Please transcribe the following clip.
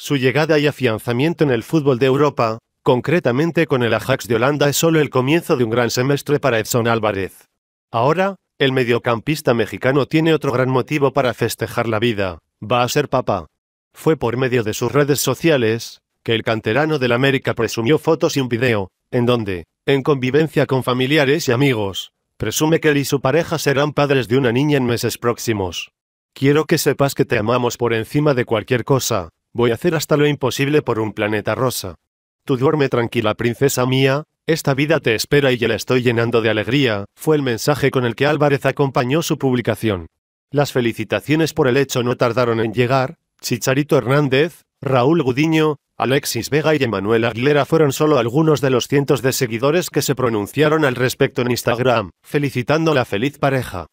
Su llegada y afianzamiento en el fútbol de Europa, concretamente con el Ajax de Holanda, es solo el comienzo de un gran semestre para Edson Álvarez. Ahora, el mediocampista mexicano tiene otro gran motivo para festejar la vida, va a ser papá. Fue por medio de sus redes sociales, que el canterano del América presumió fotos y un video, en donde, en convivencia con familiares y amigos, presume que él y su pareja serán padres de una niña en meses próximos. Quiero que sepas que te amamos por encima de cualquier cosa, Voy a hacer hasta lo imposible por un planeta rosa. Tú duerme tranquila, princesa mía, esta vida te espera y ya la estoy llenando de alegría, fue el mensaje con el que Álvarez acompañó su publicación. Las felicitaciones por el hecho no tardaron en llegar, Chicharito Hernández, Raúl Gudiño, Alexis Vega y Emanuel Aguilera fueron solo algunos de los cientos de seguidores que se pronunciaron al respecto en Instagram, felicitando a la feliz pareja.